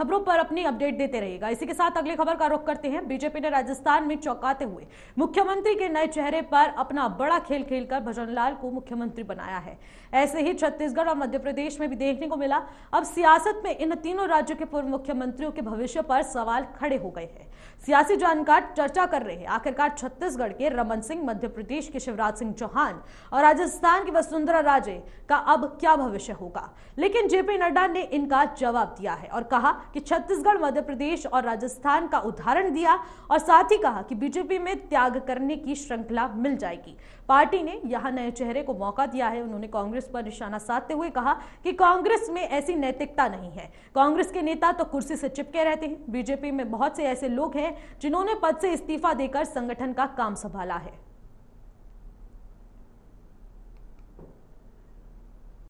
खबरों पर अपनी अपडेट देते रहेगा इसी के साथ अगली खबर का रुख करते हैं बीजेपी ने राजस्थान में चौंकाते हुए मुख्यमंत्री के नए चेहरे पर अपना बड़ा खेल खेलकर भजनलाल को मुख्यमंत्री बनाया है ऐसे ही छत्तीसगढ़ और मध्य प्रदेश में भी देखने को मिला अब सियासत में इन तीनों राज्यों के पूर्व मुख्यमंत्रियों के भविष्य पर सवाल खड़े हो गए हैं सियासी जानकार चर्चा कर रहे हैं आखिरकार छत्तीसगढ़ के रमन सिंह मध्य प्रदेश के शिवराज सिंह चौहान और राजस्थान की वसुंधरा राजे का अब क्या भविष्य होगा लेकिन जेपी नड्डा ने इनका जवाब दिया है और कहा कि छत्तीसगढ़ मध्य प्रदेश और राजस्थान का उदाहरण दिया और साथ ही कहा कि बीजेपी में त्याग करने की श्रृंखला मिल जाएगी पार्टी ने यहां नए चेहरे को मौका दिया है उन्होंने कांग्रेस पर निशाना साधते हुए कहा कि कांग्रेस में ऐसी नैतिकता नहीं है कांग्रेस के नेता तो कुर्सी से चिपके रहते हैं बीजेपी में बहुत से ऐसे लोग हैं जिन्होंने पद से इस्तीफा देकर संगठन का काम संभाला है